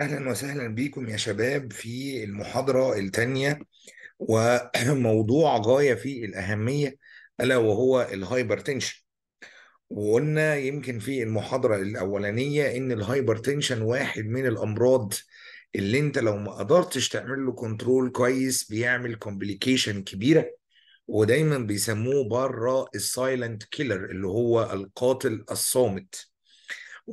اهلا وسهلا بيكم يا شباب في المحاضره الثانيه وموضوع غايه في الاهميه الا وهو الهايبرتنشن وقلنا يمكن في المحاضره الاولانيه ان الهايبرتنشن واحد من الامراض اللي انت لو ما قدرتش تعمل له كنترول كويس بيعمل كومبليكيشن كبيره ودايما بيسموه بره السايلنت كيلر اللي هو القاتل الصامت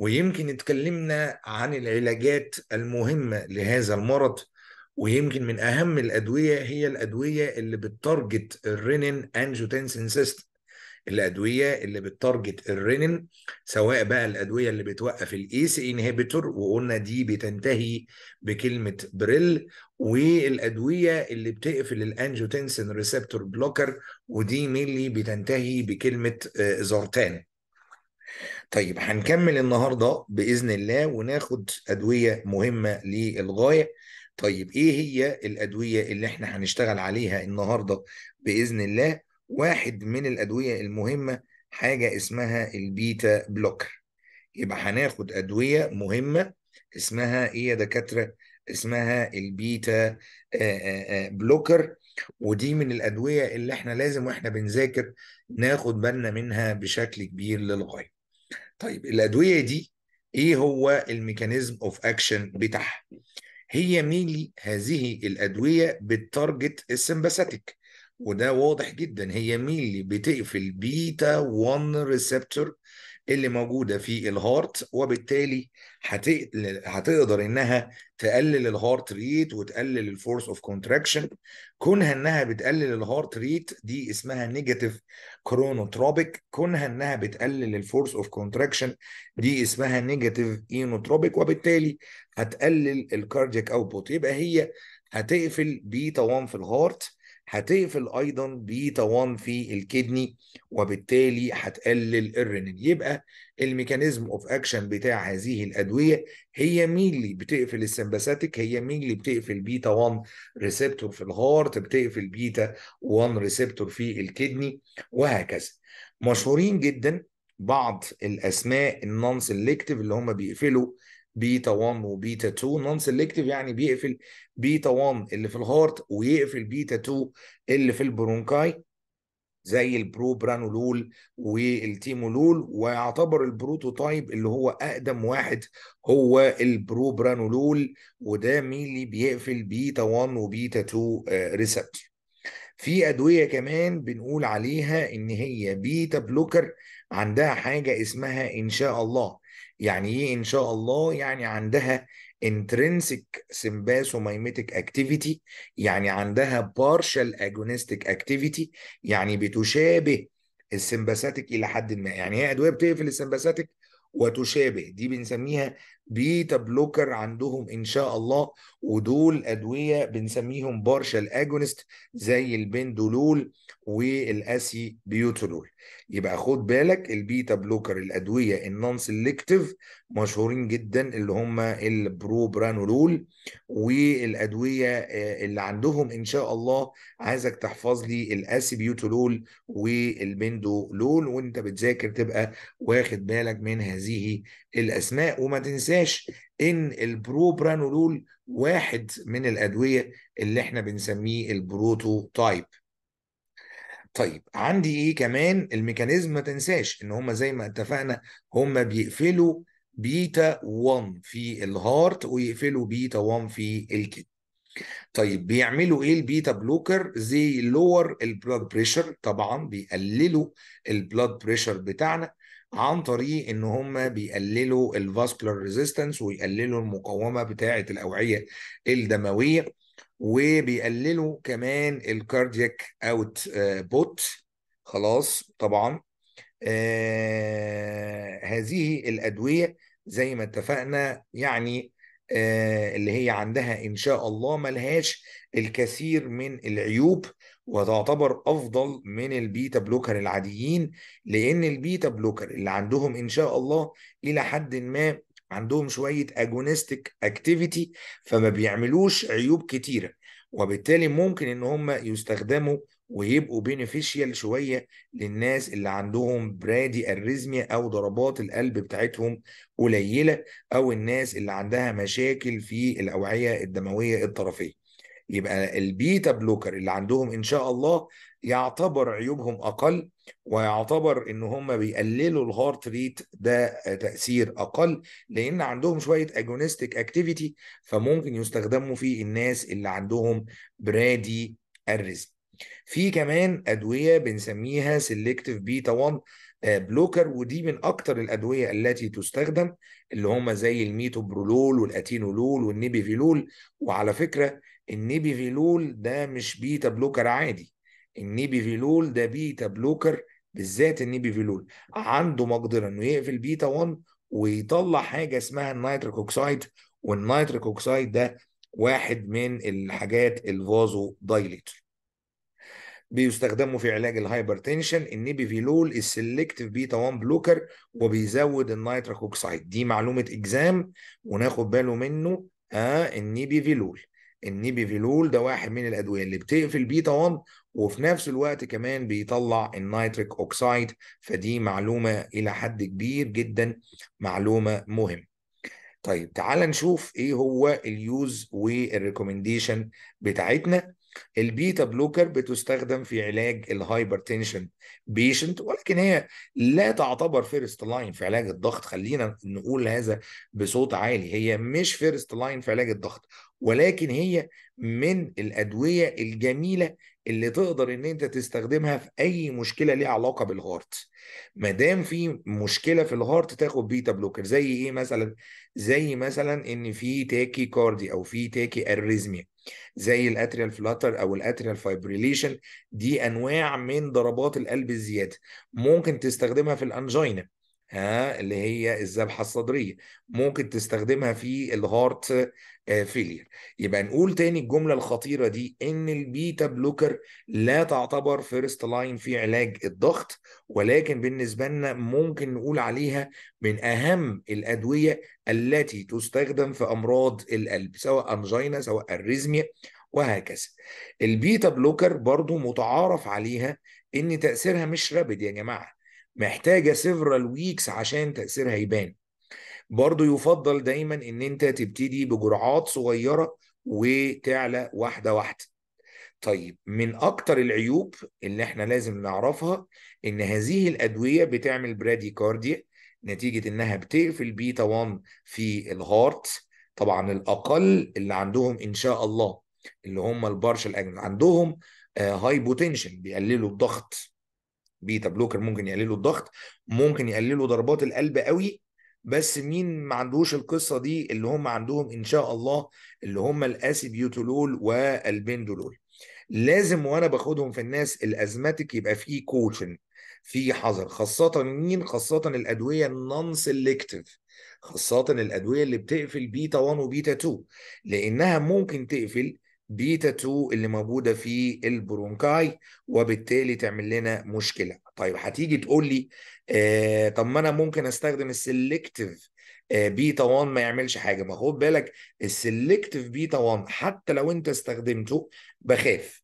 ويمكن اتكلمنا عن العلاجات المهمة لهذا المرض ويمكن من أهم الأدوية هي الأدوية اللي بتارجت الرينين أنجوتنسين سيستم الادويه اللي بتارجت الرينين سواء بقى الادويه اللي بتوقف الإيس إنهيبيتور انهبيتور وقلنا دي بتنتهي بكلمه بريل والادويه اللي بتقفل الانجوتنسين ريسبتور بلوكر ودي ميلي بتنتهي بكلمه آه، زورتان طيب هنكمل النهارده باذن الله وناخد ادويه مهمه للغايه طيب ايه هي الادويه اللي احنا هنشتغل عليها النهارده باذن الله واحد من الادويه المهمه حاجه اسمها البيتا بلوكر يبقى هناخد ادويه مهمه اسمها ايه يا دكاتره اسمها البيتا آه، آه، آه، بلوكر ودي من الادويه اللي احنا لازم واحنا بنذاكر ناخد بالنا منها بشكل كبير للغايه طيب الادويه دي ايه هو الميكانيزم اوف اكشن بتاعها هي ميلي هذه الادويه بتارجت السمباثيك وده واضح جدا هي ميلي بتقفل بيتا 1 ريسبتور اللي موجوده في الهارت وبالتالي هتقدر انها تقلل الهارت ريت وتقلل الفورس اوف كونتراكشن كونها انها بتقلل الهارت ريت دي اسمها نيجاتيف كرونوتروبيك كونها انها بتقلل الفورس اوف كونتراكشن دي اسمها نيجاتيف اينوتروبيك وبالتالي هتقلل الكاردياك اوتبوت يبقى هي هتقفل بيتا 1 في الهارت هتقفل ايضا بيتا 1 في الكدني وبالتالي هتقلل الرنين يبقى الميكانيزم اوف اكشن بتاع هذه الادويه هي مين اللي بتقفل السمباثيك هي مين اللي بتقفل بيتا 1 ريسبتور في الهارت بتقفل بيتا 1 ريسبتور في الكدني وهكذا مشهورين جدا بعض الاسماء النون سيلكتيف اللي هم بيقفلوا بيتا 1 وبيتا 2 نون سيلكتيف يعني بيقفل بيتا 1 اللي في الهارت ويقفل بيتا 2 اللي في البرونكاي زي البرو برانولول والتيمولول ويعتبر البروتوتايب اللي هو اقدم واحد هو البرو برانولول وده مين اللي بيقفل بيتا 1 وبيتا 2 آه، ريسبتور في ادويه كمان بنقول عليها ان هي بيتا بلوكر عندها حاجه اسمها ان شاء الله يعني ايه ان شاء الله يعني عندها intrinsic sympathomimetic activity يعني عندها partial agonistic activity يعني بتشابه السمباثاتيك الى حد ما يعني هي ادويه بتقفل السمباثاتيك وتشابه دي بنسميها بيتا بلوكر عندهم ان شاء الله ودول ادويه بنسميهم بارشال اجونست زي البندولول والاسي بيوتولول يبقى خد بالك البيتا بلوكر الادويه النون سيلكتيف مشهورين جدا اللي هم البروبرانولول والادويه آه، اللي عندهم ان شاء الله عايزك تحفظ لي الاسيبيوتولول والبندولول وانت بتذاكر تبقى واخد بالك من هذه الاسماء وما تنساش ان البروبرانولول واحد من الادويه اللي احنا بنسميه البروتوتايب طيب عندي ايه كمان الميكانيزم ما تنساش ان هم زي ما اتفقنا هم بيقفلوا بيتا 1 في الهارت ويقفلوا بيتا 1 في الكي طيب بيعملوا ايه البيتا بلوكر زي لور البلاد بريشر طبعا بيقللوا البلاد بريشر بتاعنا عن طريق ان هم بيقللوا الفاسكولار ريزيستنس ويقللوا المقاومه بتاعه الاوعيه الدمويه وبيقللوا كمان الكاردياك اوت بوت خلاص طبعا آه هذه الادويه زي ما اتفقنا يعني آه اللي هي عندها ان شاء الله ملهاش الكثير من العيوب وتعتبر افضل من البيتا بلوكر العاديين لان البيتا بلوكر اللي عندهم ان شاء الله الى حد ما عندهم شويه اجونستيك اكتيفيتي فما بيعملوش عيوب كتيره وبالتالي ممكن ان هم يستخدموا ويبقوا بينيفيشيال شويه للناس اللي عندهم برادي اريزميا او ضربات القلب بتاعتهم قليله او الناس اللي عندها مشاكل في الاوعيه الدمويه الطرفيه يبقى البيتا بلوكر اللي عندهم ان شاء الله يعتبر عيوبهم اقل ويعتبر ان هم بيقللوا الهارت ريت ده تاثير اقل لان عندهم شويه اجونستيك اكتيفيتي فممكن يستخدموا في الناس اللي عندهم برادي الرزق في كمان ادويه بنسميها سيلكتيف بيتا 1 بلوكر ودي من اكتر الادويه التي تستخدم اللي هم زي الميتوبرولول والاتينولول والنيبيفيلول وعلى فكره النيبيفيلول ده مش بيتا بلوكر عادي النيبيفيلول ده بيتا بلوكر بالذات النيبيفيلول عنده مقدره انه يقفل بيتا 1 ويطلع حاجه اسمها النيتريك اوكسايد والنيتريك اوكسايد ده واحد من الحاجات الفازو دايليتر بيستخدموا في علاج الهايبرتنشن فيلول السلكتف بيتا 1 بلوكر وبيزود النيتريك اوكسايد دي معلومه اكزام وناخد باله منه ها اه النبي فيلول ده واحد من الادويه اللي بتقفل بيتا 1 وفي نفس الوقت كمان بيطلع النيتريك اوكسايد فدي معلومه الى حد كبير جدا معلومه مهمه طيب تعال نشوف ايه هو اليوز والريكومنديشن بتاعتنا البيتا بلوكر بتستخدم في علاج الهايبرتنشن بيشنت ولكن هي لا تعتبر فيرست لاين في علاج الضغط خلينا نقول هذا بصوت عالي هي مش فيرست لاين في علاج الضغط ولكن هي من الادويه الجميله اللي تقدر ان انت تستخدمها في اي مشكله ليها علاقه بالهارت ما دام في مشكله في الهارت تاخد بيتا بلوكر زي ايه مثلا زي مثلا ان في تاكي كاردي او في تاكي اريزميا زي الاتريال فلاتر او الاتريال فايبريليشن دي انواع من ضربات القلب الزياده ممكن تستخدمها في الانجينا ها اللي هي الذبحه الصدريه ممكن تستخدمها في الهارت آه، فيلير يبقى نقول تاني الجمله الخطيره دي ان البيتا بلوكر لا تعتبر فيرست لاين في علاج الضغط ولكن بالنسبه لنا ممكن نقول عليها من اهم الادويه التي تستخدم في امراض القلب سواء انجينا سواء اريزميا وهكذا البيتا بلوكر برضو متعارف عليها ان تاثيرها مش رابد يا جماعه محتاجه سيفرال ويكس عشان تاثيرها يبان برضو يفضل دايما ان انت تبتدي بجرعات صغيره وتعلى واحده واحده طيب من اكتر العيوب اللي احنا لازم نعرفها ان هذه الادويه بتعمل براديكارديا نتيجه انها بتقفل بيتا 1 في الهارت طبعا الاقل اللي عندهم ان شاء الله اللي هم البارشل عندهم هايبوتنشن آه، بيقللوا الضغط بيتا بلوكر ممكن يقللوا الضغط ممكن يقللوا ضربات القلب قوي بس مين ما عندوش القصه دي اللي هم عندهم ان شاء الله اللي هم الاسيبيوتولول والبندولول لازم وانا باخدهم في الناس الازماتيك يبقى فيه كوتشن في حذر خاصه مين خاصه الادويه النون سيلكتيف خاصه الادويه اللي بتقفل بيتا 1 وبيتا 2 لانها ممكن تقفل بيتا 2 اللي موجوده في البرونكاي وبالتالي تعمل لنا مشكله طيب هتيجي تقول لي آه طب ما انا ممكن استخدم السلكتيف بيتا 1 ما يعملش حاجه ما خد بالك السلكتيف بيتا 1 حتى لو انت استخدمته بخاف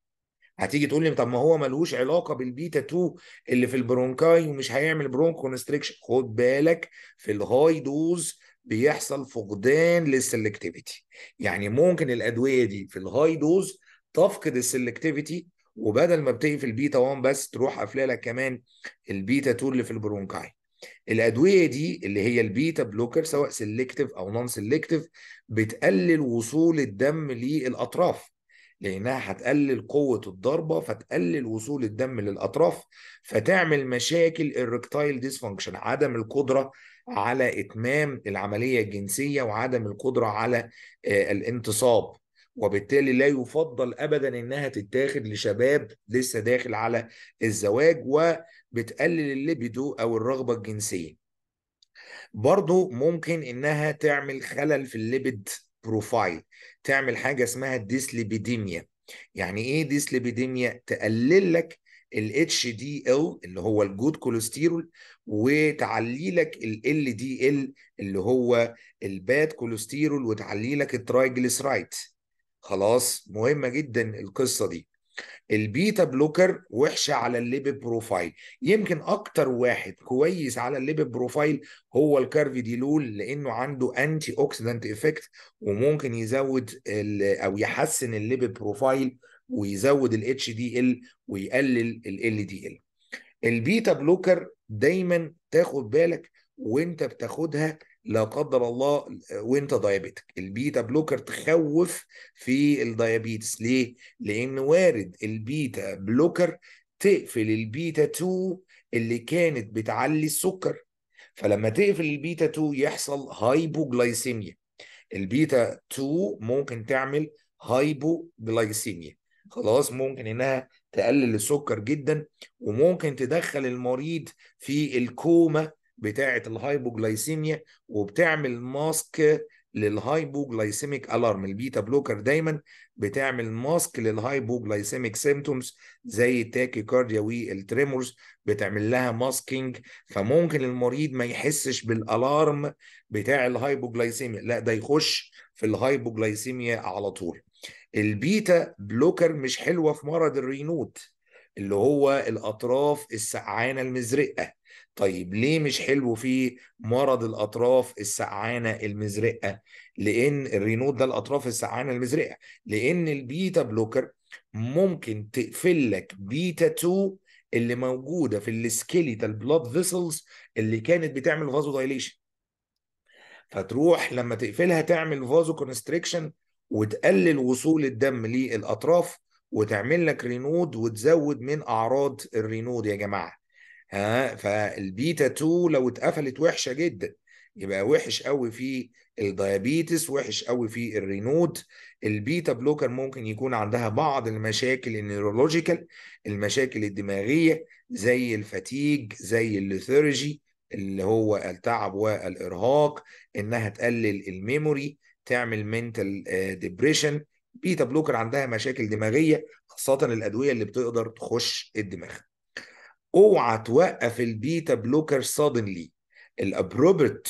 هتيجي تقول لي طب ما هو ملوش علاقه بالبيتا 2 اللي في البرونكاي ومش هيعمل برونكو كونستريكشن خد بالك في الهاي دوز بيحصل فقدان للسلكتيفيتي يعني ممكن الادويه دي في الهاي دوز تفقد السلكتيفيتي وبدل ما بتقفل البيتا 1 بس تروح قافله لك كمان البيتا 2 اللي في البرونكاي الادويه دي اللي هي البيتا بلوكر سواء سلكتيف او نون سلكتيف بتقلل وصول الدم للاطراف لانها هتقلل قوه الضربه فتقلل وصول الدم للاطراف فتعمل مشاكل الريكتايل ديسفانكشن عدم القدره على إتمام العملية الجنسية وعدم القدرة على آه، الانتصاب وبالتالي لا يفضل ابدا انها تتاخد لشباب لسه داخل على الزواج وبتقلل الليبيدو او الرغبه الجنسيه برضو ممكن انها تعمل خلل في الليبيد بروفايل تعمل حاجه اسمها الديسليبيديميا يعني ايه ديسليبيديميا تقلل لك ال HDL اللي هو الجود كوليسترول وتعليلك ال LDL اللي هو الباد كوليسترول وتعليلك الترايجليسرايد خلاص مهمه جدا القصه دي البيتا بلوكر وحشه على الليب بروفايل يمكن اكتر واحد كويس على الليب بروفايل هو الكارفيديلول لانه عنده انتي أوكسيدنت افكت وممكن يزود او يحسن الليب بروفايل ويزود الاتش دي ال ويقلل ال دي ال البيتا بلوكر دايما تاخد بالك وانت بتاخدها لا قدر الله وانت دايابيتك البيتا بلوكر تخوف في الديابيتس ليه لان وارد البيتا بلوكر تقفل البيتا 2 اللي كانت بتعلي السكر فلما تقفل البيتا 2 يحصل هايبوجلايسيميا البيتا 2 ممكن تعمل هايبوجلايسيميا خلاص ممكن انها تقلل السكر جدا وممكن تدخل المريض في الكوما بتاعه الهايبوجلايسيميا وبتعمل ماسك للهايبوجلايسيميك الارم البيتا بلوكر دايما بتعمل ماسك للهايبوجلايسيميك سيمتومز زي التاكيكارديا والتريمورز بتعمل لها ماسكينج فممكن المريض ما يحسش بالالارم بتاع الهايبوجلايسيميا لا ده يخش في الهايبوجلايسيميا على طول البيتا بلوكر مش حلوه في مرض الرينوت اللي هو الاطراف السقعانه المزرقه طيب ليه مش حلو في مرض الاطراف السقعانه المزرقه لان الرينوت ده الاطراف السقعانه المزرقه لان البيتا بلوكر ممكن تقفل لك بيتا 2 اللي موجوده في السكيليتال بلاد فيسلز اللي كانت بتعمل فازو دايليشن فتروح لما تقفلها تعمل فازو كونستريكشن وتقلل وصول الدم للاطراف وتعمل لك رينود وتزود من اعراض الرينود يا جماعه ها فالبيتا 2 لو اتقفلت وحشه جدا يبقى وحش قوي في الديابيتس وحش قوي في الرينود البيتا بلوكر ممكن يكون عندها بعض المشاكل النيورولوجيكال المشاكل الدماغيه زي الفتيج زي الليثورجي اللي هو التعب والارهاق انها تقلل الميموري تعمل منتال آه، ديبريشن بيتا بلوكر عندها مشاكل دماغيه خاصه الادويه اللي بتقدر تخش الدماغ اوعى توقف البيتا بلوكر سادنلي الابروبرت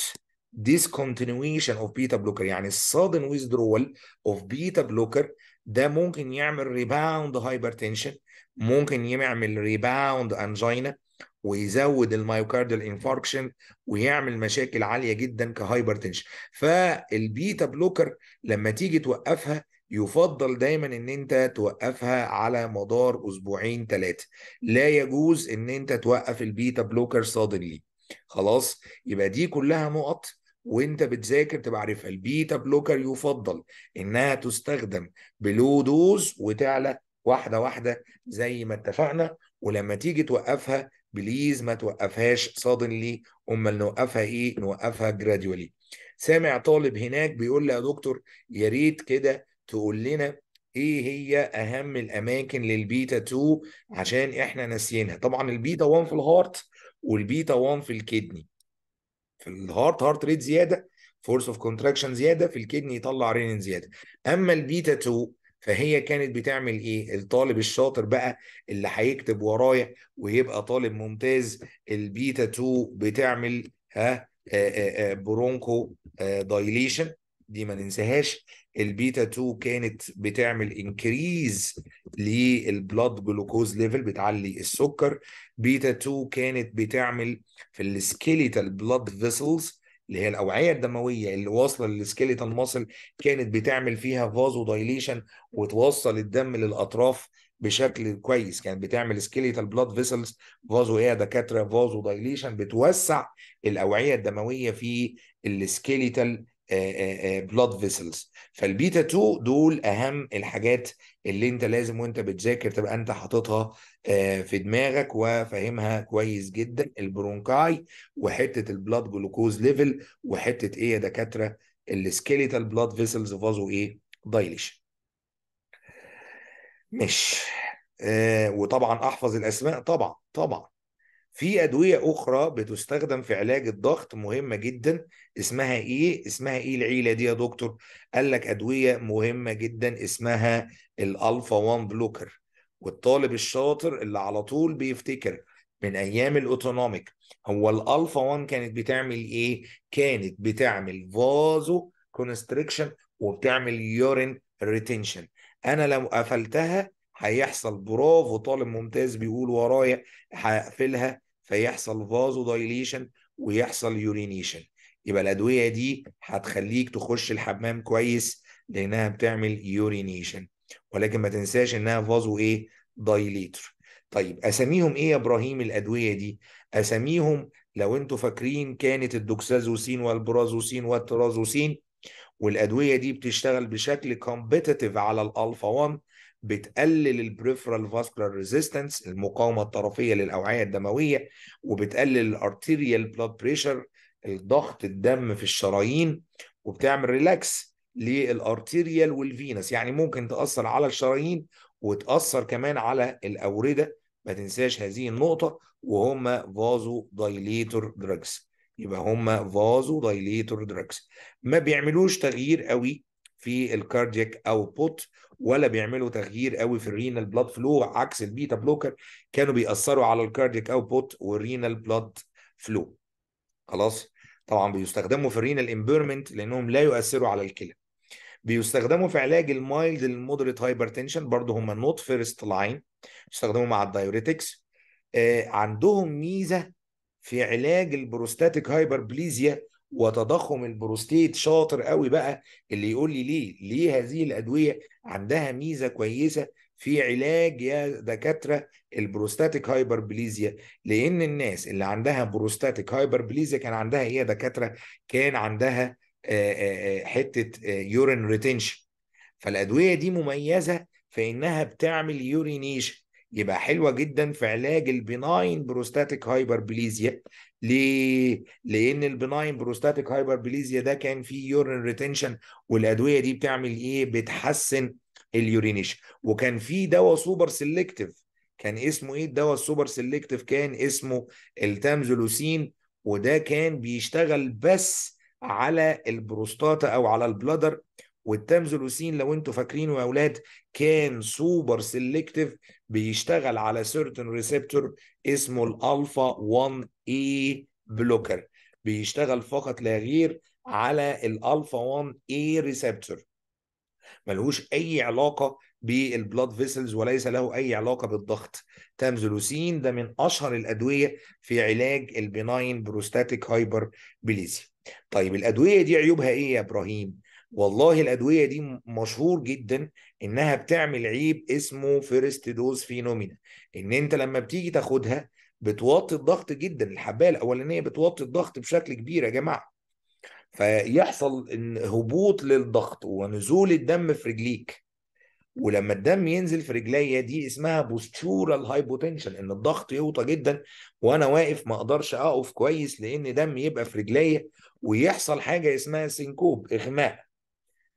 discontinuation of beta blocker يعني sudden withdrawal of beta blocker ده ممكن يعمل ريباوند هايبرتنشن ممكن يعمل ريباوند انجينا ويزود الميوكاردال انفاركشن ويعمل مشاكل عاليه جدا كهايبرتنشن فالبيتا بلوكر لما تيجي توقفها يفضل دايما ان انت توقفها على مدار اسبوعين ثلاثه لا يجوز ان انت توقف البيتا بلوكر صادلي خلاص يبقى دي كلها نقط وانت بتذاكر تبقى عارفها البيتا بلوكر يفضل انها تستخدم بلو دوز وتعلى واحده واحده زي ما اتفقنا ولما تيجي توقفها بليز ما توقفهاش صادنلي امال نوقفها ايه نوقفها جراديولي سامع طالب هناك بيقول لي يا دكتور يا ريت كده تقول لنا ايه هي اهم الاماكن للبيتا 2 عشان احنا ناسيينها طبعا البيتا 1 في الهارت والبيتا 1 في الكدني في الهارت هارت ريت زياده فورس اوف كونتراكشن زياده في الكدني يطلع رينين زياده اما البيتا 2 فهي كانت بتعمل ايه الطالب الشاطر بقى اللي هيكتب ورايا ويبقى طالب ممتاز البيتا 2 بتعمل ها آه، آه، آه، برونكو دايليشن دي ما ننساهاش البيتا 2 كانت بتعمل انكريز للبلاد جلوكوز ليفل بتعلي السكر بيتا 2 كانت بتعمل في السكيليتال بلاد فيسلز اللي هي الاوعيه الدمويه اللي واصله للسكيليتال ماسل كانت بتعمل فيها فازو دايليشن وتوصل الدم للاطراف بشكل كويس كانت بتعمل سكيليتال بلاد فيسلز فازو ايه دكاتره فازو دايليشن بتوسع الاوعيه الدمويه في السكيليتال بلاد آه، فيسلز آه، آه، فالبيتا 2 دول اهم الحاجات اللي انت لازم وانت بتذاكر تبقى انت حاططها في دماغك وفاهمها كويس جدا البرونكاي وحته البلاد جلوكوز ليفل وحته ايه يا دكاتره السكيليتال بلاد فيسلز فازو ايه دايليشن مش وطبعا احفظ الاسماء طبعا طبعا في ادويه اخرى بتستخدم في علاج الضغط مهمه جدا اسمها ايه اسمها ايه العيله دي يا دكتور قال لك ادويه مهمه جدا اسمها الالفا 1 بلوكر والطالب الشاطر اللي على طول بيفتكر من ايام الاوتونوميك هو الالفا 1 كانت بتعمل ايه كانت بتعمل فازو كونستريكشن وبتعمل يورين ريتنشن انا لو قفلتها هيحصل برافو طالب ممتاز بيقول ورايا هقفلها فيحصل فازو دايليشن ويحصل يورينيشن يبقى الادويه دي هتخليك تخش الحمام كويس لانها بتعمل يورينيشن ولكن ما تنساش انها فازو ايه دايليتر طيب اساميهم ايه يا ابراهيم الادويه دي اساميهم لو انتوا فاكرين كانت الدوكسازوسين والبرازوسين والترازوسين والادويه دي بتشتغل بشكل كومبيتيتيف على الالفا 1 بتقلل البريفرال فاسكولار ريزيستنس المقاومه الطرفيه للاوعيه الدمويه وبتقلل الارتيريال بلاد بريشر الضغط الدم في الشرايين وبتعمل ريلاكس للارتيريال والفينس يعني ممكن تاثر على الشرايين وتاثر كمان على الاورده ما تنساش هذه النقطه وهم فازو دايليتور دراجز يبقى هم فازو دايليتور دراجز ما بيعملوش تغيير قوي في الكاردياك اوتبوت ولا بيعملوا تغيير قوي في الرينال بلاد فلو عكس البيتا بلوكر كانوا بيأثروا على الكاردياك اوتبوت والرينال بلاد فلو خلاص طبعا بيستخدموا في الرينال امبيرمنت لانهم لا يؤثروا على الكلى بيستخدموا في علاج المايلد للمودريت هايبرتنشن برضه هم نوت فيرست لاين بيستخدموا مع الدايوريتكس آه، عندهم ميزه في علاج البروستاتيك هايبربليزيا وتضخم البروستيت شاطر قوي بقى اللي يقول لي ليه ليه هذه الادويه عندها ميزه كويسه في علاج يا دكاتره البروستاتيك هايبربليزيا لان الناس اللي عندها بروستاتيك هايبربليزيا كان عندها ايه يا دكاتره كان عندها آه، آه، آه، حته يورين ريتنشن فالادويه دي مميزه فانها بتعمل يورينيشن يبقى حلوه جدا في علاج البناين بروستاتيك هايبربليزيا ليه؟ لان البناين بروستاتيك هايبربليزيا ده كان فيه يورين ريتنشن والادويه دي بتعمل ايه؟ بتحسن اليورينيش وكان في دواء سوبر سيلكتيف كان اسمه ايه الدواء السوبر سيلكتيف كان اسمه التامزولوسين وده كان بيشتغل بس على البروستاتا او على البلادر والتامزولوسين لو انتوا فاكرينه يا اولاد كان سوبر سيلكتيف بيشتغل على سيرتن ريسبتور اسمه الالفا 1 اي بلوكر بيشتغل فقط لا غير على الالفا 1 اي ريسبتور ملهوش اي علاقه بالبلاد فيسلز وليس له اي علاقه بالضغط تامزولوسين ده من اشهر الادويه في علاج البناين بروستاتيك هايبر بليزي طيب الادويه دي عيوبها ايه يا ابراهيم والله الادويه دي مشهور جدا انها بتعمل عيب اسمه فيرست دوز فينومينا ان انت لما بتيجي تاخدها بتوطي الضغط جدا الحبايه الاولانيه بتوطي الضغط بشكل كبير يا جماعه فيحصل هبوط للضغط ونزول الدم في رجليك ولما الدم ينزل في رجليا دي اسمها بوستورال هايبوتنشن ان الضغط يوطى جدا وانا واقف ما اقدرش اقف كويس لان دم يبقى في رجليا ويحصل حاجه اسمها سينكوب اغماء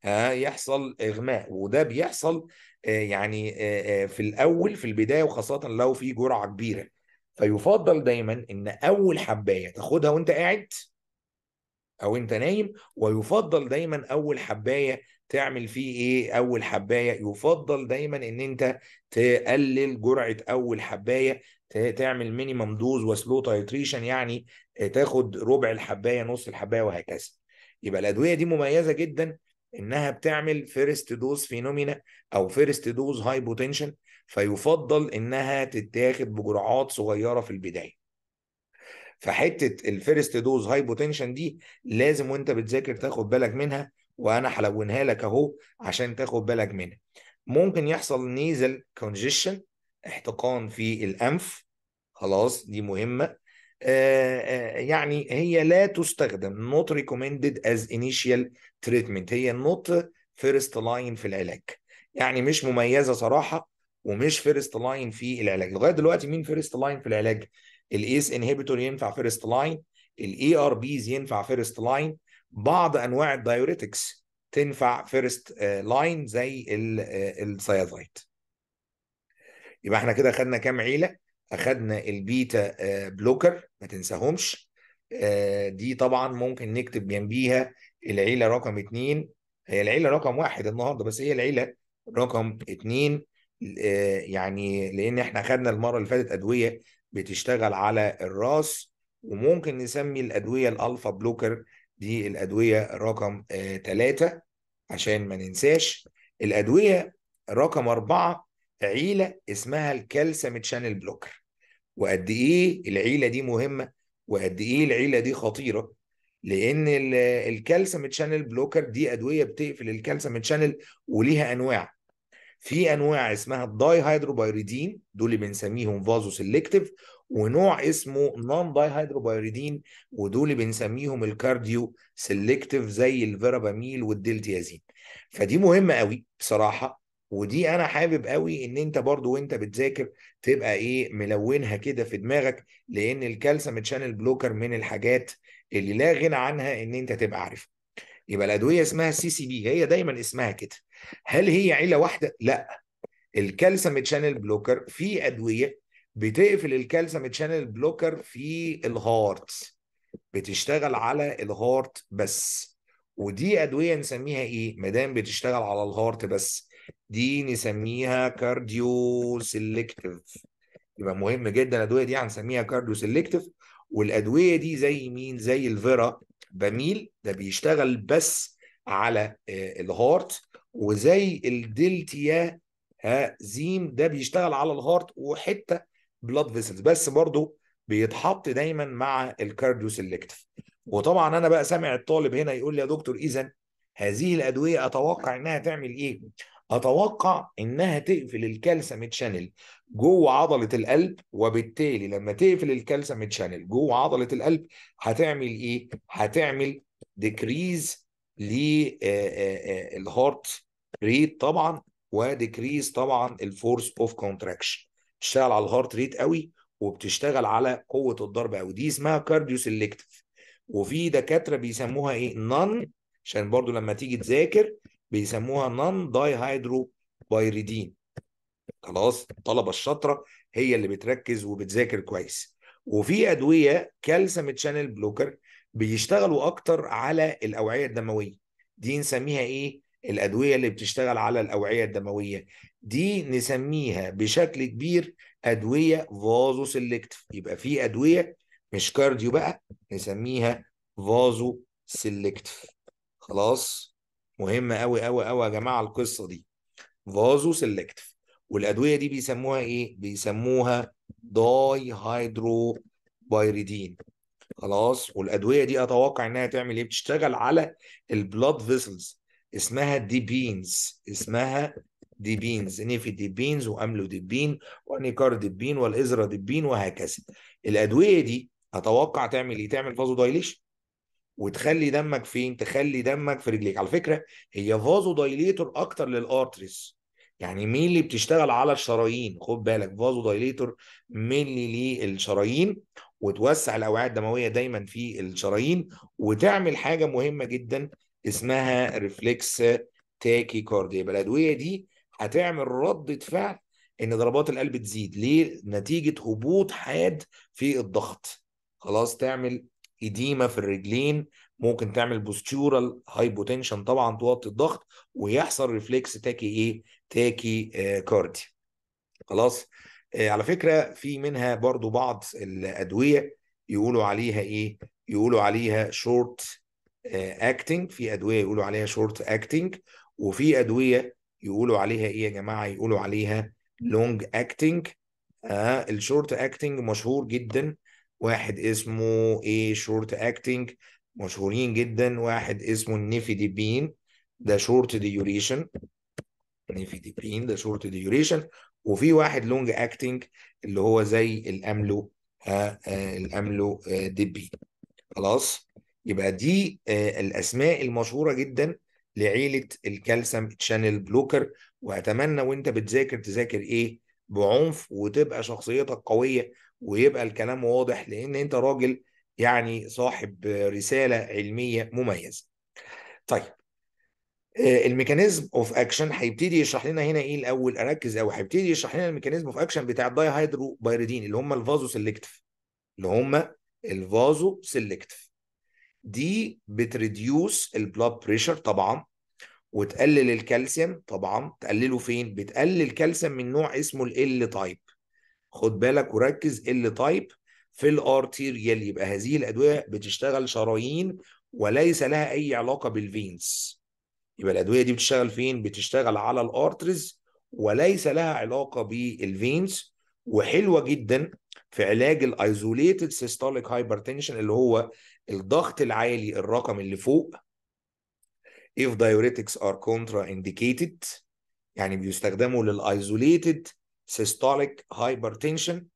يحصل اغماء وده بيحصل آه، يعني آه، آه، في الاول في البدايه وخاصه لو في جرعه كبيره فيفضل دايما ان اول حبايه تاخدها وانت قاعد او انت نايم ويفضل دايما اول حبايه تعمل فيه ايه اول حبايه يفضل دايما ان انت تقلل جرعه اول حبايه تعمل مينيمم دوز وسلو تايتريشن يعني تاخد ربع الحبايه نص الحبايه وهكذا يبقى الادويه دي مميزه جدا انها بتعمل فيرست دوز فينومينا او فيرست دوز هاي بوتنشن فيفضل انها تتاخد بجرعات صغيره في البدايه فحته الفيرست دوز هاي بوتنشن دي لازم وانت بتذاكر تاخد بالك منها وانا هلونها لك اهو عشان تاخد بالك منها ممكن يحصل نيزل كونجيشن احتقان في الانف خلاص دي مهمه آه، آه، يعني هي لا تستخدم not recommended as initial treatment هي not first line في العلاج يعني مش مميزه صراحه ومش فيرست لاين في العلاج لغايه دلوقتي مين فيرست لاين في العلاج الايس انهبيتور ينفع فيرست لاين الاي ار بيز ينفع فيرست لاين بعض انواع الدايوريتكس تنفع فيرست لاين آه، زي السيازايد يبقى احنا كده خدنا كام عيله اخدنا البيتا آه، بلوكر ما تنساهمش آه، دي طبعا ممكن نكتب جنبيها العيله رقم اتنين هي العيله رقم واحد النهارده بس هي العيله رقم اتنين آه، يعني لان احنا خدنا المره اللي فاتت ادويه بتشتغل على الراس وممكن نسمي الادويه الالفا بلوكر دي الادويه رقم ثلاثة عشان ما ننساش الادويه رقم أربعة عيله اسمها الكالسيوم تشانل بلوكر وقد ايه العيله دي مهمه وقد ايه العيله دي خطيره لان الكالسيوم شانل بلوكر دي ادويه بتقفل الكالسيوم شانل وليها انواع في انواع اسمها الداي هيدروبايريدين دول بنسميهم فازو سيلكتيف ونوع اسمه نون داي هيدروبايريدين ودول بنسميهم الكارديو سيلكتيف زي الفيراباميل والدلتيازين فدي مهمه قوي بصراحه ودي انا حابب قوي ان انت برضو وانت بتذاكر تبقى ايه ملونها كده في دماغك لان الكالسيوم تشانل بلوكر من الحاجات اللي لا غنى عنها ان انت تبقى عارفها يبقى الادويه اسمها سي سي بي هي دايما اسمها كده هل هي عيله واحده لا الكالسيوم تشانل بلوكر في ادويه بتقفل الكالسيوم تشانل بلوكر في الهارت بتشتغل على الهارت بس ودي ادويه نسميها ايه ما دام بتشتغل على الهارت بس دي نسميها كارديو سيلكتيف يبقى مهم جدا الادويه دي هنسميها كارديو سيلكتيف والادويه دي زي مين زي الفيرا بميل ده بيشتغل بس على آه، الهارت وزي الدلتيا زيم ده بيشتغل على الهارت وحته بلاد فيسلز بس برضه بيتحط دايما مع الكارديو سيلكتيف وطبعا انا بقى سامع الطالب هنا يقول لي يا دكتور اذا هذه الادويه اتوقع انها تعمل ايه اتوقع انها تقفل الكالسيوم شانل جوه عضله القلب وبالتالي لما تقفل الكالسيوم شانل جوه عضله القلب هتعمل ايه هتعمل ديكريز للهارت ريت طبعا وديكريز طبعا الفورس اوف كونتراكشن بتشتغل على الهارت ريت قوي وبتشتغل على قوه الضرب قوي دي اسمها كارديو سيلكتيف وفي دكاتره بيسموها ايه نون عشان برضو لما تيجي تذاكر بيسموها نون داي هيدرو بايريدين خلاص الطلبه الشاطره هي اللي بتركز وبتذاكر كويس وفي ادويه كالسيوم تشانل بلوكر بيشتغلوا اكتر على الاوعيه الدمويه دي نسميها ايه الادويه اللي بتشتغل على الاوعيه الدمويه دي نسميها بشكل كبير ادويه فازو سيلكتيف يبقى في ادويه مش كارديو بقى نسميها فازو سيلكتيف خلاص مهمه قوي قوي قوي يا جماعه القصه دي فازو سيلكتيف والادويه دي بيسموها ايه بيسموها داي هيدرو بايريدين خلاص والادويه دي اتوقع انها تعمل ايه بتشتغل على البلاد فيسلز اسمها ديبينز اسمها ديبينز بين والازرا دي بين وهكذا الادويه دي اتوقع تعمل ايه تعمل فازودايليشن وتخلي دمك فين تخلي دمك في رجليك على فكره هي فازو دايليتور اكتر للارتريس. يعني مين اللي بتشتغل على الشرايين خد بالك فازو دايليتور مين للشرايين وتوسع الاوعيه الدمويه دايما في الشرايين وتعمل حاجه مهمه جدا اسمها ريفلكس تاكي كارديا الادويه دي هتعمل رده فعل ان ضربات القلب تزيد ليه نتيجه هبوط حاد في الضغط خلاص تعمل إديمة في الرجلين ممكن تعمل بوستيورال هايبوتنشن طبعا توطي الضغط ويحصل ريفلكس تاكي ايه تاكي آه كاردي خلاص آه على فكرة في منها برضو بعض الأدوية يقولوا عليها ايه يقولوا عليها شورت اكتنج آه، في ادويه يقولوا عليها شورت اكتنج وفي ادويه يقولوا عليها ايه يا جماعه يقولوا عليها لونج اكتنج آه الشورت اكتنج مشهور جدا واحد اسمه ايه شورت اكتنج مشهورين جدا واحد اسمه بين ده شورت ديوريشن بين ده شورت ديوريشن وفي واحد لونج اكتنج اللي هو زي الاملو آه، آه، الاملو دي آه، دبي خلاص يبقى دي الاسماء المشهوره جدا لعيله الكالسيوم تشانل بلوكر واتمنى وانت بتذاكر تذاكر ايه بعنف وتبقى شخصيتك قويه ويبقى الكلام واضح لان انت راجل يعني صاحب رساله علميه مميزه. طيب آه، الميكانيزم اوف اكشن هيبتدي يشرح لنا هنا ايه الاول اركز او هيبتدي يشرح لنا الميكانيزم اوف اكشن بتاع الداي هيدرو بايريدين اللي هم الفازو سيلكتف اللي هم الفازو سيلكتف دي بتريديوس البلاد بريشر طبعا وتقلل الكالسيوم طبعا تقلله فين بتقلل الكالسيوم من نوع اسمه ال تايب خد بالك وركز ال تايب في الارتيريال يبقى هذه الادويه بتشتغل شرايين وليس لها اي علاقه بالفينز يبقى الادويه دي بتشتغل فين بتشتغل على الارترز وليس لها علاقه بالفينز وحلوه جدا في علاج الايزوليتد سيستوليك هايبرتنشن اللي هو الضغط العالي الرقم اللي فوق if diuretics are contraindicated يعني بيستخدموا للايزوليتد سيستوليك هايبرتنشن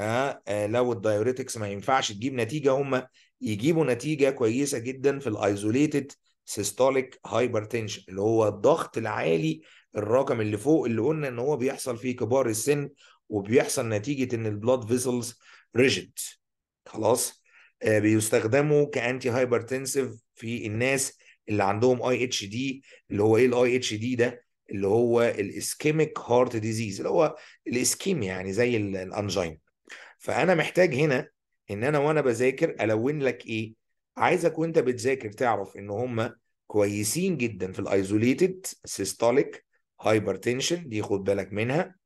ها آه، لو الدايوريتكس ما ينفعش تجيب نتيجه هم يجيبوا نتيجه كويسه جدا في الايزوليتد سيستوليك هايبرتنشن اللي هو الضغط العالي الرقم اللي فوق اللي قلنا ان هو بيحصل فيه كبار السن وبيحصل نتيجه ان البلاد فيسلز ريجيد خلاص آه بيستخدموا كانتي هايبرتنسيف في الناس اللي عندهم اي اتش دي اللي هو ايه الاي اتش دي ده اللي هو الاسكيميك هارت ديزيز اللي هو الاسكيميا يعني زي الانجين فانا محتاج هنا ان انا وانا بذاكر الون لك ايه عايزك وانت بتذاكر تعرف ان هم كويسين جدا في الايزوليتد سيستوليك هايبرتنشن دي خد بالك منها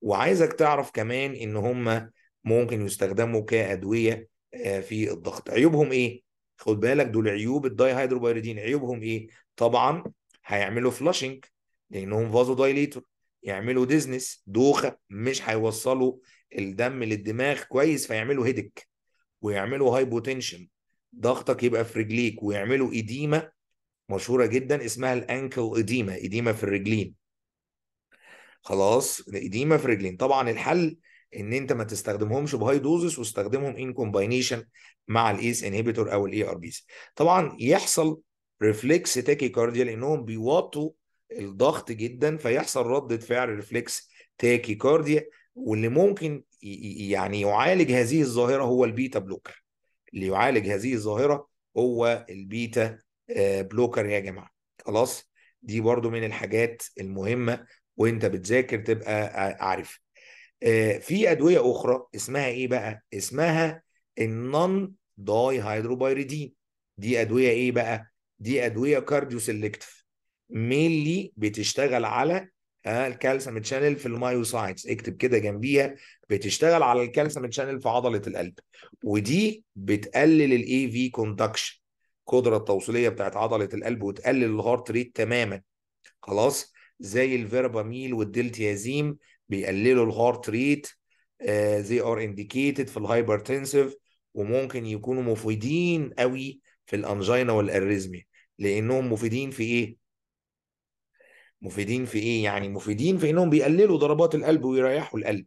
وعايزك تعرف كمان ان هم ممكن يستخدموا كادويه آه، في الضغط عيوبهم ايه خد بالك دول عيوب الداي هيدروبيريدين عيوبهم ايه طبعا هيعملوا فلاشنج لانهم فازو دايليتور يعملوا ديزنس دوخه مش هيوصلوا الدم للدماغ كويس فيعملوا هيدك ويعملوا هايبوتنشن ضغطك يبقى في رجليك ويعملوا اديمه مشهوره جدا اسمها الانكل اديمه ايديما في الرجلين خلاص اديمه في الرجلين طبعا الحل ان انت ما تستخدمهمش بهاي دوزس واستخدمهم ان كومباينيشن مع الايس انهبيتور او الاي ار بيز طبعا يحصل ريفلكس تاكي كارديا لانهم بيوطوا الضغط جدا فيحصل ردة فعل ريفلكس تاكي كارديا واللي ممكن يعني يعالج هذه الظاهرة هو البيتا بلوكر اللي يعالج هذه الظاهرة هو البيتا آه، بلوكر يا جماعة خلاص دي برضو من الحاجات المهمة وانت بتذاكر تبقى عارف آه، في أدوية أخرى اسمها إيه بقى؟ اسمها النون داي هيدروبايريدين دي أدوية إيه بقى؟ دي أدوية كارديو سيلكتف مينلي بتشتغل على الكالسيوم تشانل في المايوسايتس اكتب كده جنبيها بتشتغل على الكالسيوم تشانل في عضله القلب ودي بتقلل الاي في كوندكشن القدره التوصيليه بتاعت عضله القلب وتقلل الهارت ريت تماما خلاص زي الفيرباميل والدلتيازيم بيقللوا الهارت ريت زي ار انديكيتد في الهايبرتنسيف وممكن يكونوا مفيدين قوي في الانجينا والاريزميا لانهم مفيدين في ايه؟ مفيدين في ايه يعني مفيدين في انهم بيقللوا ضربات القلب ويريحوا القلب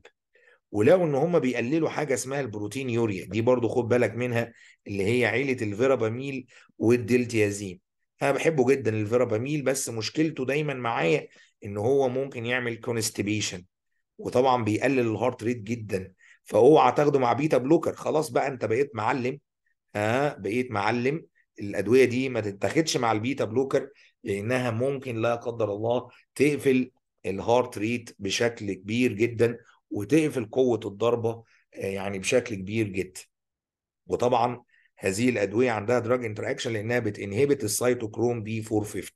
ولو ان هم بيقللوا حاجه اسمها البروتين يوريا دي برضو خد بالك منها اللي هي عيله الفيراباميل والدلتيازين انا بحبه جدا الفيراباميل بس مشكلته دايما معايا ان هو ممكن يعمل كونستيبيشن وطبعا بيقلل الهارت ريت جدا فاوعى تاخده مع بيتا بلوكر خلاص بقى انت بقيت معلم ها آه بقيت معلم الادويه دي ما تتاخدش مع البيتا بلوكر لانها ممكن لا قدر الله تقفل الهارت ريت بشكل كبير جدا وتقفل قوه الضربه آه، يعني بشكل كبير جدا وطبعا هذه الادويه عندها دراج انتراكشن لانها بتنهبت السيتوكروم بي 450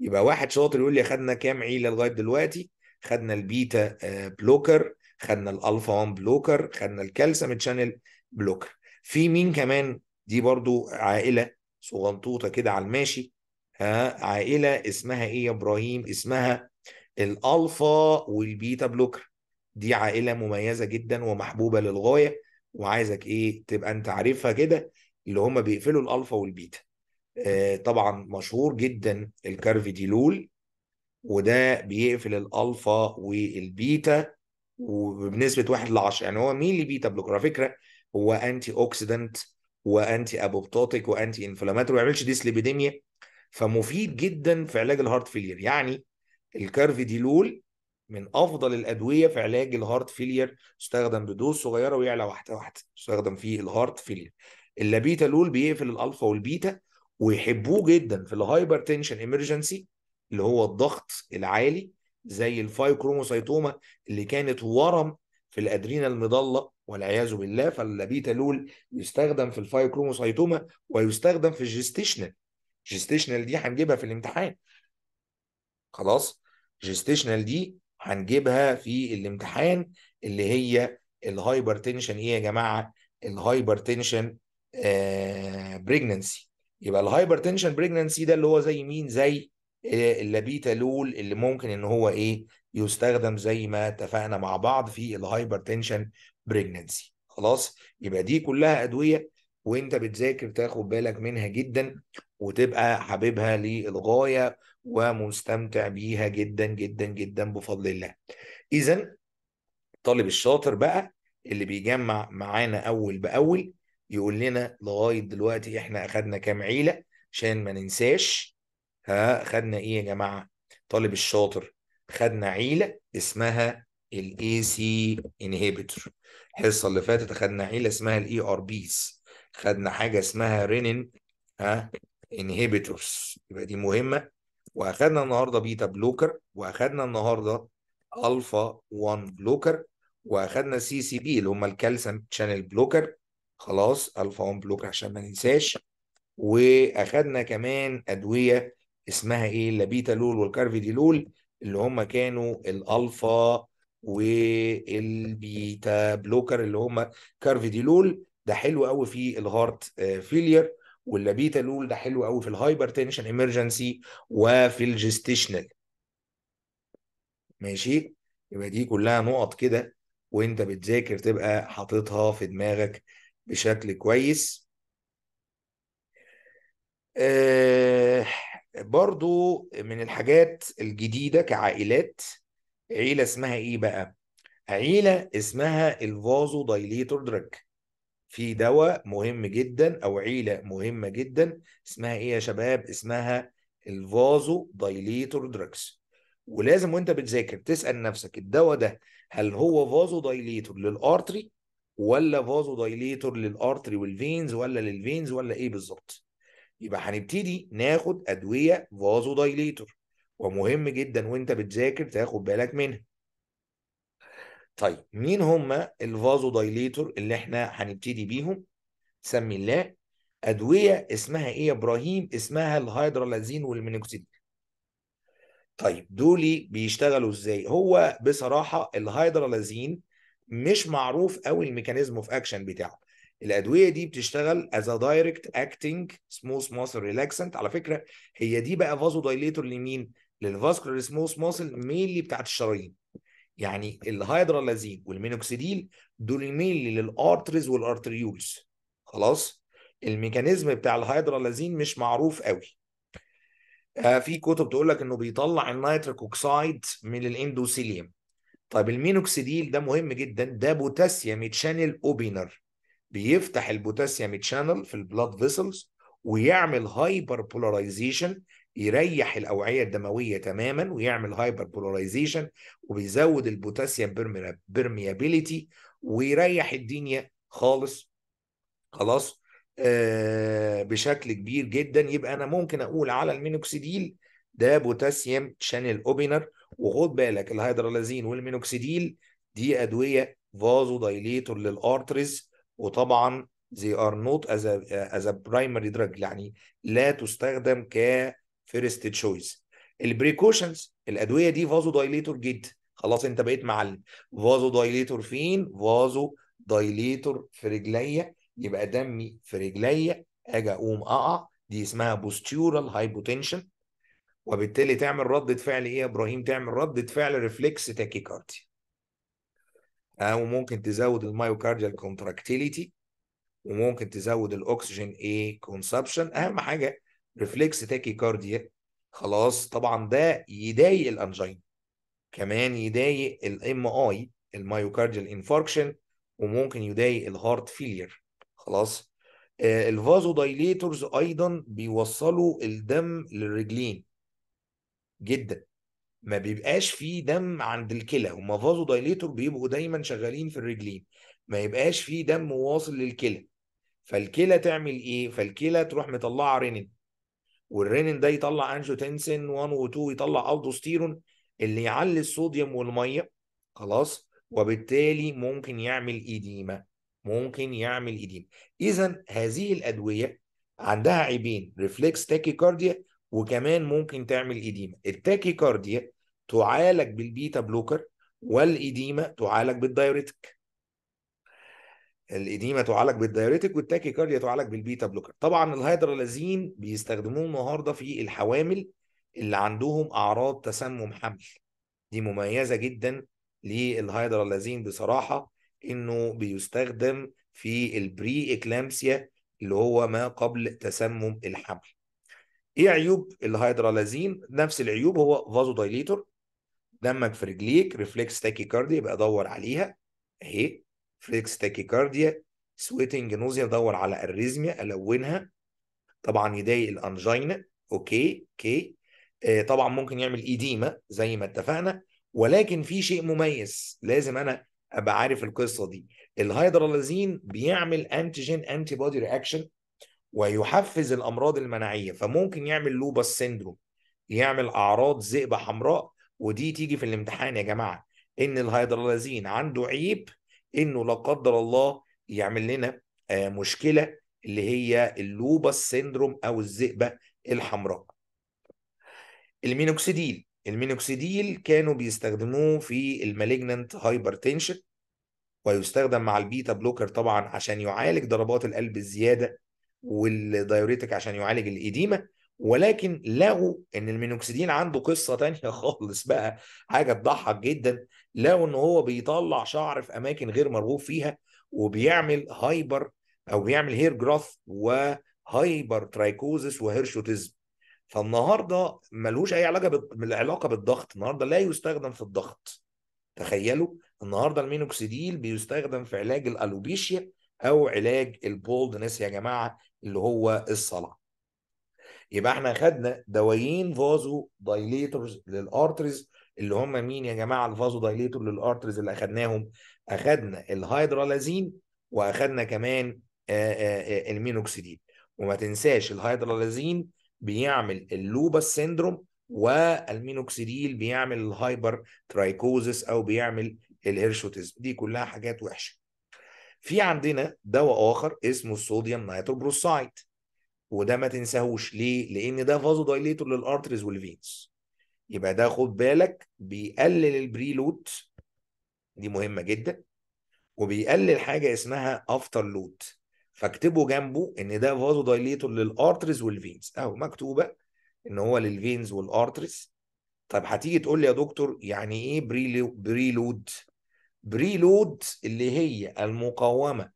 يبقى واحد شاطر يقول لي خدنا كام عيله لغايه دلوقتي خدنا البيتا بلوكر آه، خدنا الالفا 1 بلوكر خدنا الكالسيوم شانل بلوكر في مين كمان دي برضو عائله صغنطوطه كده على الماشي ها عائله اسمها ايه يا ابراهيم اسمها الالفا والبيتا بلوكر دي عائله مميزه جدا ومحبوبه للغايه وعايزك ايه تبقى انت عارفها كده اللي هم بيقفلوا الالفا والبيتا آه طبعا مشهور جدا الكارفيديلول وده بيقفل الالفا والبيتا وبنسبه 1 ل 10 يعني هو مين اللي بيتا بلوكر على فكره هو انتي اوكسيدنت وانتي ابوبتوتيك وانتي انفلاماتوري ما بيعملش ديسليبيديميا فمفيد جدا في علاج الهارت فيلير يعني الكارفيديلول من افضل الادويه في علاج الهارت فيلير استخدم بدوز صغيره ويعلى واحده واحده استخدم فيه الهارت فيلير اللابيتا لول بيقفل الالفا والبيتا ويحبوه جدا في الهايبر تنشن ايمرجنسي اللي هو الضغط العالي زي الفايكروموسايتوما اللي كانت ورم في الادرينال المضله والعياذ بالله فاللابيتا لول يستخدم في الفايكروموسايتوما ويستخدم في الجستيشنال جيستيشنال دي هنجيبها في الامتحان خلاص جيستيشنال دي هنجيبها في الامتحان اللي هي الهايبر تنشن ايه يا جماعه الهايبر تنشن بريجننسي يبقى الهايبر تنشن بريجننسي ده اللي هو زي مين زي آه، اللابيتالول اللي ممكن ان هو ايه يستخدم زي ما اتفقنا مع بعض في الهايبر تنشن بريجننسي خلاص يبقى دي كلها ادويه وانت بتذاكر تاخد بالك منها جدا وتبقى حبيبها للغايه ومستمتع بيها جدا جدا جدا بفضل الله. اذا الطالب الشاطر بقى اللي بيجمع معانا اول باول يقول لنا لغايه دلوقتي احنا اخدنا كام عيله عشان ما ننساش ها خدنا ايه يا جماعه؟ الطالب الشاطر خدنا عيله اسمها الاي سي inhibitor الحصه اللي فاتت خدنا عيله اسمها الاي ار بيز خدنا حاجه اسمها رينين ها انهبيتورز يبقى دي مهمه واخدنا النهارده بيتا بلوكر واخدنا النهارده الفا 1 بلوكر واخدنا سي سي بي اللي هم الكالسيوم شانل بلوكر خلاص الفا 1 بلوكر عشان ما ننساش واخدنا كمان ادويه اسمها ايه لابيتا لول والكارفيديلول اللي هم كانوا الالفا والبيتا بلوكر اللي هم كارفيديلول ده حلو قوي في الهارت آه، فيلير واللابيتا لول ده حلو قوي في الهايبر تنشن ايمرجنسي وفي الجستيشنال ماشي يبقى دي كلها نقط كده وانت بتذاكر تبقى حاططها في دماغك بشكل كويس آه برضو من الحاجات الجديدة كعائلات عيلة اسمها ايه بقى عيلة اسمها الفازو دايليتور دراج في دواء مهم جدا او عيله مهمه جدا اسمها ايه يا شباب اسمها الفازو دايليتور دراجز ولازم وانت بتذاكر تسال نفسك الدواء ده هل هو فازو دايليتور للارتري ولا فازو دايليتور للارتري والفينز ولا للفينز ولا ايه بالظبط يبقى هنبتدي ناخد ادويه فازو دايليتور ومهم جدا وانت بتذاكر تاخد بالك منها طيب مين هم الفازو دايليتور اللي احنا هنبتدي بيهم سمي الله ادويه اسمها ايه يا ابراهيم اسمها الهيدرالازين والمينوكسيدين طيب دول بيشتغلوا ازاي هو بصراحه الهيدرالازين مش معروف قوي الميكانيزم اوف اكشن بتاعه الادويه دي بتشتغل از دايركت اكتنج سموث ماسل ريلاكسنت على فكره هي دي بقى فازو دايليتور لمين للفاسكولار سموث ماسل مينلي بتاعت الشرايين يعني الهيدرالازين والمينوكسيديل دول مينلي للارترز والارتريولز خلاص الميكانيزم بتاع الهيدرالازين مش معروف قوي آه في كتب تقول لك انه بيطلع النيتريك اوكسايد من الاندوثيليوم طيب المينوكسيديل ده مهم جدا ده بوتاسيوم تشانل اوبينر بيفتح البوتاسيوم تشانل في البلاد فيسلز ويعمل هايبر بولاريزيشن يريح الاوعيه الدمويه تماما ويعمل هايبر بولاريزيشن وبيزود البوتاسيوم بيرميابيليتي ويريح الدنيا خالص خلاص آه بشكل كبير جدا يبقى انا ممكن اقول على المينوكسيديل ده بوتاسيوم شانل اوبنر وخد بالك الهيدرالازين والمينوكسيديل دي ادويه فازو دايليتور للارترز وطبعا they are not as a, as a primary drug يعني لا تستخدم ك فيرست تشويس البريكوشنز الادويه دي فازو دايليتور جدا خلاص انت بقيت معلم فازو دايليتور فين فازو دايليتور في رجليا يبقى دمي في رجليا اجي اقوم اقع دي اسمها بوستيورال هايبوتنشن وبالتالي تعمل ردة فعل ايه يا ابراهيم تعمل ردة فعل ريفلكس كاردي او ممكن تزود المايوكارديال كونتراكتيليتي وممكن تزود الاكسجين ايه كونسبشن اهم حاجه ريفلكس تاكي كارديا خلاص طبعا ده يضايق الانجينا كمان يضايق الام اي المايوكارديال انفاركشن وممكن يضايق الهارت فيلير خلاص آه، الفازو دايليتورز ايضا بيوصلوا الدم للرجلين جدا ما بيبقاش فيه دم عند الكلى هما فازو دايليتور بيبقوا دايما شغالين في الرجلين ما يبقاش فيه دم واصل للكلى فالكلى تعمل ايه فالكلى تروح مطلعه رينين والرينين ده يطلع انجيوتنسين 1 و2 يطلع الدوستيرون اللي يعلي الصوديوم والميه خلاص وبالتالي ممكن يعمل ايديما ممكن يعمل ايديما إذا هذه الأدوية عندها عيبين ريفلكس تاكيكارديا وكمان ممكن تعمل التاكي التاكيكارديا تعالج بالبيتا بلوكر والايديما تعالج بالدايوريتك الإديمة تعالج بالدايريتك والتاكيكارديا تعالج بالبيتا بلوكر طبعا الهيدرالازين بيستخدموه النهارده في الحوامل اللي عندهم أعراض تسمم حمل دي مميزة جدا للهيدرالازين بصراحة إنه بيستخدم في البري إكلامسيا اللي هو ما قبل تسمم الحمل ايه عيوب الهيدرالازين نفس العيوب هو فازو دايليتور دمك في رجليك ريفلكس تاكي كارديا يبقى دور عليها اهي فليكس تاكيكارديا سويتنج نوزيا ادور على اريزميا الونها طبعا يضايق الانجينا اوكي اوكي آه، طبعا ممكن يعمل ايديما زي ما اتفقنا ولكن في شيء مميز لازم انا ابقى عارف القصه دي الهيدرالازين بيعمل انتيجين انتي بودي رياكشن ويحفز الامراض المناعيه فممكن يعمل لوباس سيندروم يعمل اعراض ذئبه حمراء ودي تيجي في الامتحان يا جماعه ان الهيدرالازين عنده عيب انه لا قدر الله يعمل لنا آه، مشكله اللي هي اللوبس سيندروم او الذئبه الحمراء المينوكسيديل المينوكسيديل كانوا بيستخدموه في المالجنانت هايبرتنشن ويستخدم مع البيتا بلوكر طبعا عشان يعالج ضربات القلب الزياده والدايوريتك عشان يعالج الإديمة ولكن لقوا ان المينوكسيدين عنده قصه تانية خالص بقى حاجه تضحك جدا لقوا ان هو بيطلع شعر في اماكن غير مرغوب فيها وبيعمل هايبر او بيعمل هير جروث وهايبر ترايكوزس وهيرشوتيزم فالنهارده ملوش اي علاقه بالعلاقه بالضغط النهارده لا يستخدم في الضغط تخيلوا النهارده المينوكسيديل بيستخدم في علاج الالوبيشيا او علاج البولدنس يا جماعه اللي هو الصلع يبقى احنا اخدنا دوايين فازو دايليتورز للارترز اللي هم مين يا جماعه الفازو دايليتور للارترز اللي اخدناهم اخدنا الهيدرالازين واخدنا كمان آه، آه، آه، المينوكسيدين وما تنساش الهيدرالازين بيعمل اللوبس سيندروم والمينوكسيديل بيعمل الهايبر ترايكوزس او بيعمل الهيرشوتيزم دي كلها حاجات وحشه في عندنا دواء اخر اسمه الصوديوم نايتروبروسايد وده ما تنساهوش ليه؟ لان ده فازو دايليتور للارترز والفينز يبقى ده خد بالك بيقلل البريلود دي مهمه جدا وبيقلل حاجه اسمها افتر لود فاكتبوا جنبه ان ده فازو دايليتور للارترز والفينز اهو مكتوبه ان هو للفينز والارترز طب هتيجي تقول لي يا دكتور يعني ايه بريلود بريلود اللي هي المقاومه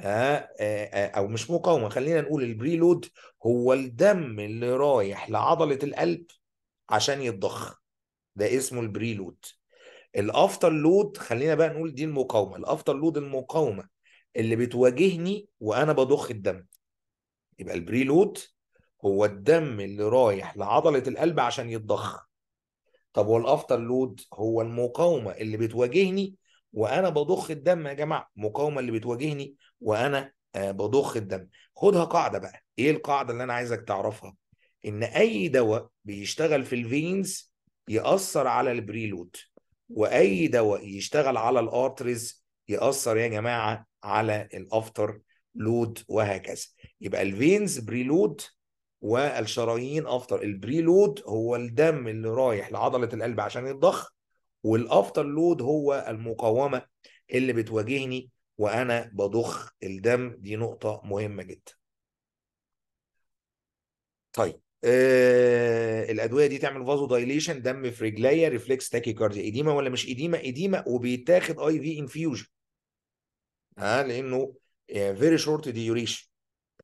آه، آه، او مش مقاومه خلينا نقول البريلود هو الدم اللي رايح لعضله القلب عشان يتضخ ده اسمه البريلود الافتر لود خلينا بقى نقول دي المقاومه الافتر لود المقاومه اللي بتواجهني وانا بضخ الدم يبقى البريلود هو الدم اللي رايح لعضله القلب عشان يتضخ طب والافتر لود هو المقاومه اللي بتواجهني وانا بضخ الدم يا جماعه المقاومه اللي بتواجهني وانا آه، بضخ الدم خدها قاعده بقى ايه القاعده اللي انا عايزك تعرفها ان اي دواء بيشتغل في الفينز ياثر على البريلود واي دواء يشتغل على الارتريز ياثر يا جماعه على الافتر لود وهكذا يبقى الفينز بريلود والشرايين افتر البريلود هو الدم اللي رايح لعضله القلب عشان يتضخ والافتر لود هو المقاومه اللي بتواجهني وانا بضخ الدم دي نقطه مهمه جدا طيب آه الادويه دي تعمل فازو دايليشن دم في رجليا ريفلكس كارديا ايديما ولا مش ايديما ايديما وبيتاخد اي في انفيوجن آه، ها لانه فيري شورت ديوريشن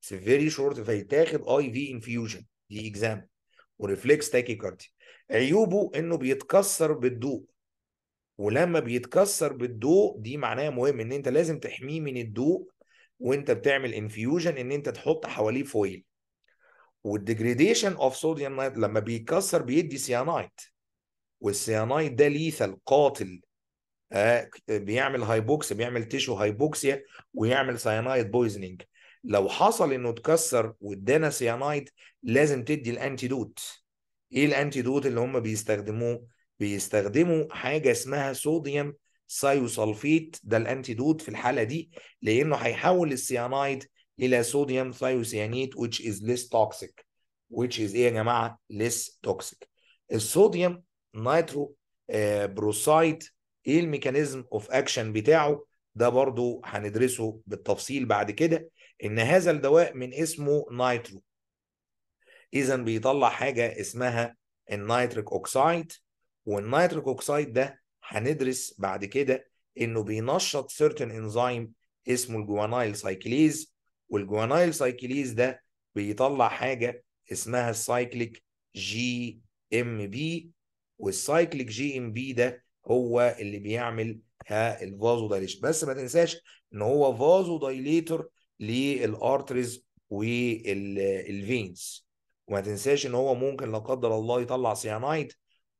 بس فيري شورت فيتاخد اي في انفيوجن دي اكزام وريفلكس كارديا عيوبه انه بيتكسر بالضوء ولما بيتكسر بالضوء دي معناها مهم ان انت لازم تحميه من الضوء وانت بتعمل انفيوجن ان انت تحط حواليه فويل والديجريديشن اوف صوديوم نايت لما بيتكسر بيدي سيانايت والسيانايت ده ليثل قاتل آه بيعمل هايبوكس بيعمل تيشو هايبوكسيا ويعمل سيانايت بويزنينج لو حصل انه اتكسر وادانا سيانايت لازم تدي الانتيدوت ايه الانتيدوت اللي هم بيستخدموه بيستخدموا حاجه اسمها صوديوم ثايوسلفيت ده الانتيدوت في الحاله دي لانه هيحول السيانايد الى صوديوم ثايوسيانيت which is less toxic which is ايه يا جماعه less toxic الصوديوم نايترو بروسايد ايه الميكانيزم اوف اكشن بتاعه ده برضو هندرسه بالتفصيل بعد كده ان هذا الدواء من اسمه نايترو اذا بيطلع حاجه اسمها النيتريك اوكسايد والنيتريك اوكسيد ده هندرس بعد كده انه بينشط سيرتن انزيم اسمه الجوانايل سايكليز والجوانايل سايكليز ده بيطلع حاجه اسمها السايكليك جي ام بي والسايكليك جي ام بي ده هو اللي بيعمل ها الفازو دايليشن بس ما تنساش ان هو فازو دايليتر للارتريز والفينز وما تنساش ان هو ممكن لا قدر الله يطلع سيانايد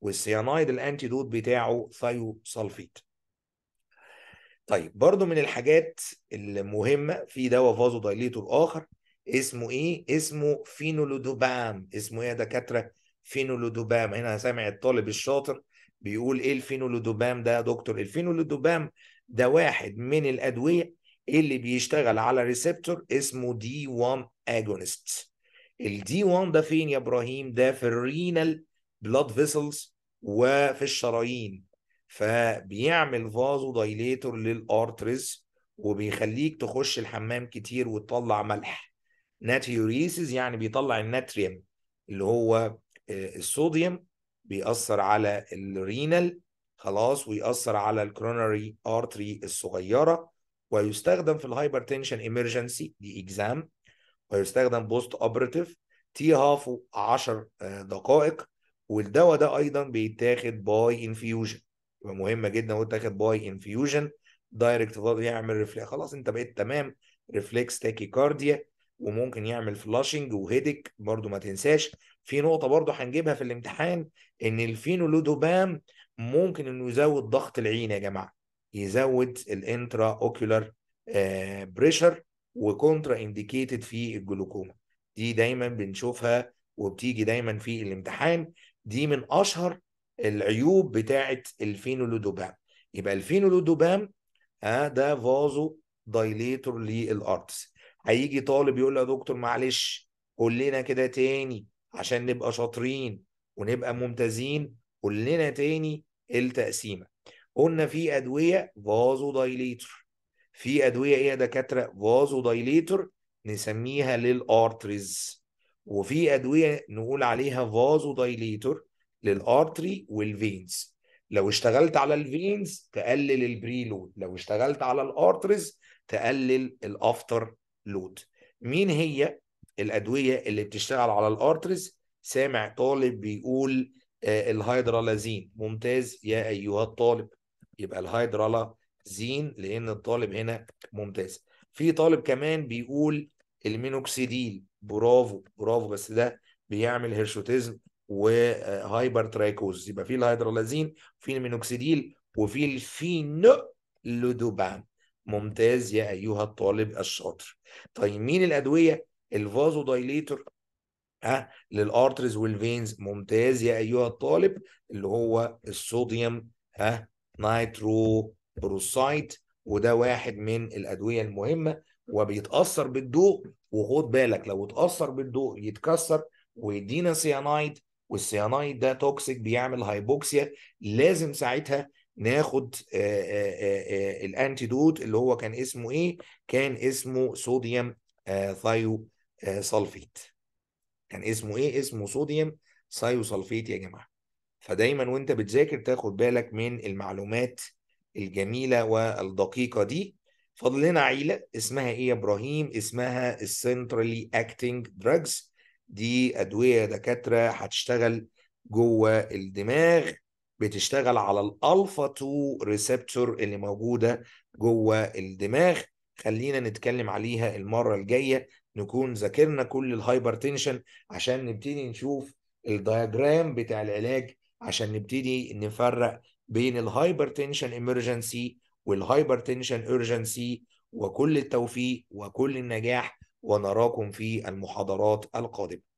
والسيانايد الانتيدوت بتاعه ثايوسلفيت طيب برضو من الحاجات المهمة في دواء فازو دايليتور آخر اسمه إيه؟ اسمه فينولودوبام اسمه إيه يا دكاترة؟ فينولودوبام هنا سامع الطالب الشاطر بيقول إيه الفينولودوبام ده يا دكتور؟ الفينولودوبام ده واحد من الأدوية اللي بيشتغل على ريسبتور اسمه دي 1 اجونست الدي 1 ده فين يا ابراهيم ده في الرينال بلاد فيسلز وفي الشرايين فبيعمل فازو دايليتور للارترز وبيخليك تخش الحمام كتير وتطلع ملح ناتيوريسز يعني بيطلع الناتريوم اللي هو آه، الصوديوم بيأثر على الرينال خلاص ويأثر على الكرونري ارتري الصغيره ويستخدم في الهايبرتنشن ايمرجنسي دي اكزام ويستخدم بوست اوبراتيف تي هافو 10 دقائق والدواء ده ايضا بيتاخد باي انفيوجن يبقى مهمه جدا هو اتاخد باي انفيوجن دايركت فاض يعمل ريفلكس خلاص انت بقيت تمام ريفلكس تاكيكارديا وممكن يعمل فلاشنج وهيدك برضو ما تنساش في نقطه برضو هنجيبها في الامتحان ان الفينولودوبام ممكن انه يزود ضغط العين يا جماعه يزود الانترا اوكيولار بريشر وكونترا انديكيتد في الجلوكوما دي دايما بنشوفها وبتيجي دايما في الامتحان دي من اشهر العيوب بتاعه الفينولودوبام يبقى الفينولودوبام اه ده فازو دايليتور للارتس هيجي طالب يقول له يا دكتور معلش قول لنا كده تاني عشان نبقى شاطرين ونبقى ممتازين قول لنا تاني التقسيمه قلنا في ادويه فازو دايليتور في ادويه ايه يا دكاتره فازو دايليتور نسميها للارتريز وفي ادويه نقول عليها فازو دايليتور للارتري والفينز لو اشتغلت على الفينز تقلل البري لود لو اشتغلت على الارترز تقلل الافتر لود مين هي الادويه اللي بتشتغل على الارترز سامع طالب بيقول الهايدرالازين الهيدرالازين ممتاز يا ايها الطالب يبقى الهيدرالازين لان الطالب هنا ممتاز في طالب كمان بيقول المينوكسيديل برافو برافو بس ده بيعمل هيرشوتيزم وهايبر ترايكوز يبقى في الهيدرولازين في المينوكسيديل وفي الفينولودوبام ممتاز يا ايها الطالب الشاطر طيب مين الادويه الفازو دايليتور ها للارترز والفينز ممتاز يا ايها الطالب اللي هو الصوديوم ها نايترو بروسايت وده واحد من الادويه المهمه وبيتاثر بالضوء وخد بالك لو اتاثر بالضوء يتكسر ويدينا سيانايد والسيانايد ده توكسيك بيعمل هايبوكسيا لازم ساعتها ناخد آه، آه، آه، الانتيدوت اللي هو كان اسمه ايه؟ كان اسمه صوديوم ثايو سلفيت. كان اسمه ايه؟ اسمه صوديوم ثايو سلفيت يا جماعه. فدايما وانت بتذاكر تاخد بالك من المعلومات الجميله والدقيقه دي فاضل لنا عيله اسمها ايه يا ابراهيم اسمها السنترالي اكتنج دراجز دي ادويه دكاتره هتشتغل جوه الدماغ بتشتغل على الالفا 2 ريسبتور اللي موجوده جوه الدماغ خلينا نتكلم عليها المره الجايه نكون ذاكرنا كل الهايبرتنشن عشان نبتدي نشوف الدياجرام بتاع العلاج عشان نبتدي نفرق بين الهايبرتنشن ايمرجنسي والهايبر تنشن اورجنسي وكل التوفيق وكل النجاح ونراكم في المحاضرات القادمه